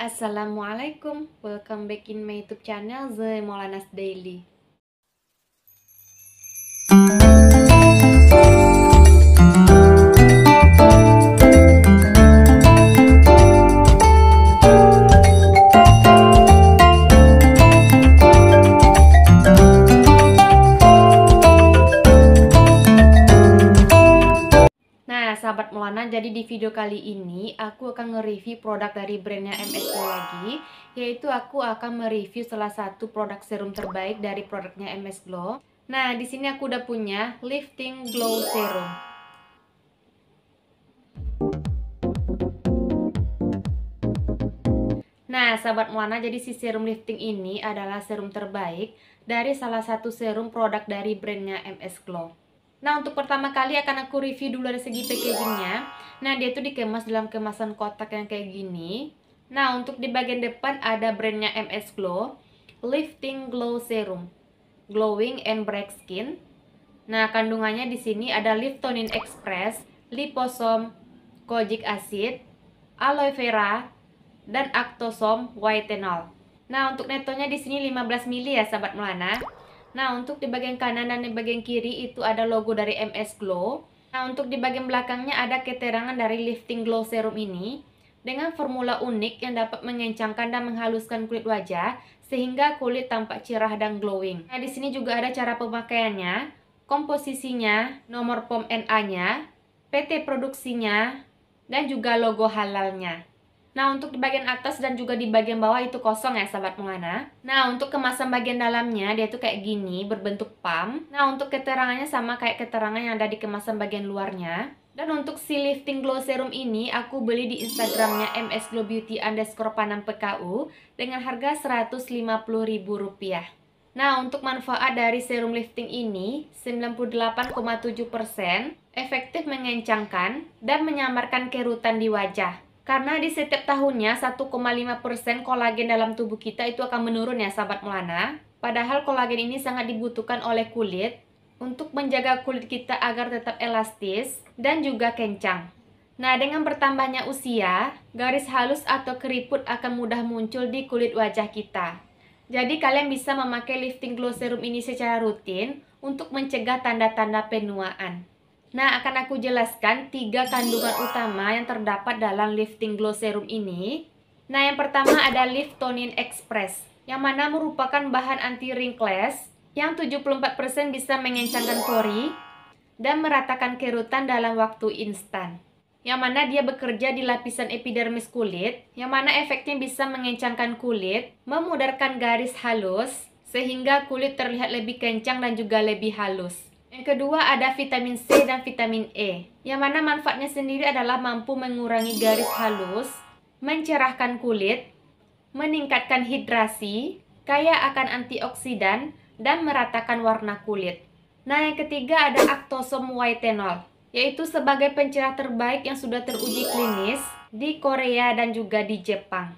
Assalamualaikum Welcome back in my youtube channel The Molanas Daily jadi di video kali ini aku akan nge-review produk dari brandnya MSC lagi Yaitu aku akan mereview salah satu produk serum terbaik dari produknya MS Glow Nah di sini aku udah punya Lifting Glow Serum Nah, sahabat Moana, jadi si serum lifting ini adalah serum terbaik dari salah satu serum produk dari brandnya MS Glow. Nah untuk pertama kali akan aku review dulu dari segi packagingnya Nah dia tuh dikemas dalam kemasan kotak yang kayak gini Nah untuk di bagian depan ada brandnya MS Glow Lifting Glow Serum Glowing and Bright Skin Nah kandungannya di sini ada Liftonin Express Liposom Kojic Acid Aloe Vera dan Actosom Whitenol Nah untuk netonya di sini 15 mili ya sahabat Melana Nah, untuk di bagian kanan dan di bagian kiri itu ada logo dari MS Glow. Nah, untuk di bagian belakangnya ada keterangan dari Lifting Glow Serum ini dengan formula unik yang dapat mengencangkan dan menghaluskan kulit wajah sehingga kulit tampak cerah dan glowing. Nah, di sini juga ada cara pemakaiannya, komposisinya, nomor POM NA-nya, PT produksinya, dan juga logo halalnya. Nah, untuk di bagian atas dan juga di bagian bawah itu kosong ya, sahabat mengana. Nah, untuk kemasan bagian dalamnya, dia itu kayak gini, berbentuk pump. Nah, untuk keterangannya sama kayak keterangan yang ada di kemasan bagian luarnya. Dan untuk si lifting glow serum ini, aku beli di Instagramnya ms glow msglowbeauty underscore panam PKU dengan harga Rp150.000. Nah, untuk manfaat dari serum lifting ini, 98,7% efektif mengencangkan dan menyamarkan kerutan di wajah. Karena di setiap tahunnya 1,5% kolagen dalam tubuh kita itu akan menurun ya sahabat Melana. Padahal kolagen ini sangat dibutuhkan oleh kulit untuk menjaga kulit kita agar tetap elastis dan juga kencang. Nah, dengan bertambahnya usia, garis halus atau keriput akan mudah muncul di kulit wajah kita. Jadi kalian bisa memakai lifting glow serum ini secara rutin untuk mencegah tanda-tanda penuaan. Nah, akan aku jelaskan tiga kandungan utama yang terdapat dalam lifting glow serum ini. Nah, yang pertama ada Lift Tonin Express, yang mana merupakan bahan anti wrinkles yang 74% bisa mengencangkan pori dan meratakan kerutan dalam waktu instan. Yang mana dia bekerja di lapisan epidermis kulit, yang mana efeknya bisa mengencangkan kulit, memudarkan garis halus, sehingga kulit terlihat lebih kencang dan juga lebih halus. Yang kedua ada vitamin C dan vitamin E, yang mana manfaatnya sendiri adalah mampu mengurangi garis halus, mencerahkan kulit, meningkatkan hidrasi, kaya akan antioksidan, dan meratakan warna kulit. Nah, yang ketiga ada actosom whitenol, yaitu sebagai pencerah terbaik yang sudah teruji klinis di Korea dan juga di Jepang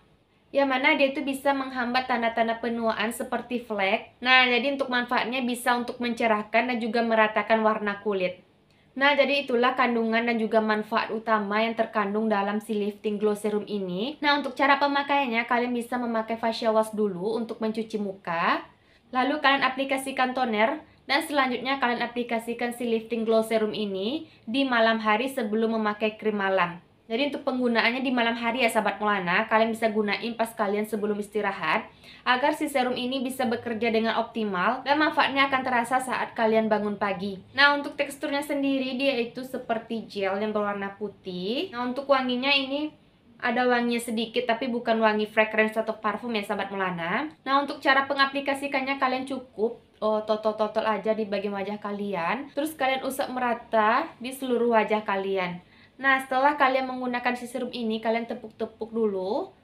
yang mana dia itu bisa menghambat tanda-tanda penuaan seperti flek. Nah, jadi untuk manfaatnya bisa untuk mencerahkan dan juga meratakan warna kulit. Nah, jadi itulah kandungan dan juga manfaat utama yang terkandung dalam si lifting glow serum ini. Nah, untuk cara pemakaiannya, kalian bisa memakai facial wash dulu untuk mencuci muka. Lalu kalian aplikasikan toner dan selanjutnya kalian aplikasikan si lifting glow serum ini di malam hari sebelum memakai krim malam. Jadi untuk penggunaannya di malam hari ya sahabat Molana, kalian bisa gunain pas kalian sebelum istirahat agar si serum ini bisa bekerja dengan optimal dan manfaatnya akan terasa saat kalian bangun pagi. Nah, untuk teksturnya sendiri dia itu seperti gel yang berwarna putih. Nah, untuk wanginya ini ada wanginya sedikit tapi bukan wangi fragrance atau parfum ya sahabat Molana. Nah untuk cara pengaplikasikannya kalian cukup oh, totol-totol aja di bagian wajah kalian. Terus kalian usap merata di seluruh wajah kalian. Nah, setelah kalian menggunakan si serum ini, kalian tepuk-tepuk dulu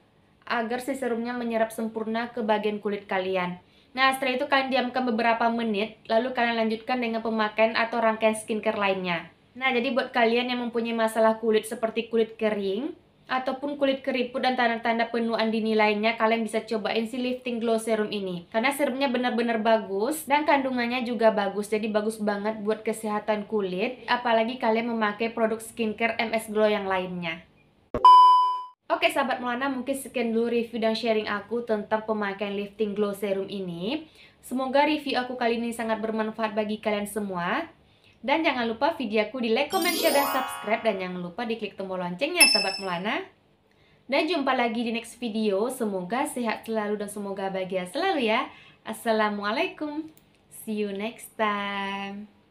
agar si serumnya menyerap sempurna ke bagian kulit kalian. Nah, setelah itu kalian diamkan beberapa menit, lalu kalian lanjutkan dengan pemakaian atau rangkaian skincare lainnya. Nah, jadi buat kalian yang mempunyai masalah kulit seperti kulit kering, ataupun kulit keriput dan tanda-tanda penuaan dini lainnya kalian bisa cobain si lifting glow serum ini karena serumnya benar-benar bagus dan kandungannya juga bagus jadi bagus banget buat kesehatan kulit apalagi kalian memakai produk skincare MS Glow yang lainnya Oke sahabat Melana mungkin sekian dulu review dan sharing aku tentang pemakaian lifting glow serum ini Semoga review aku kali ini sangat bermanfaat bagi kalian semua dan jangan lupa videoku di like, comment, share, dan subscribe. Dan jangan lupa diklik tombol loncengnya, sahabat Mulana. Dan jumpa lagi di next video. Semoga sehat selalu dan semoga bahagia selalu ya. Assalamualaikum. See you next time.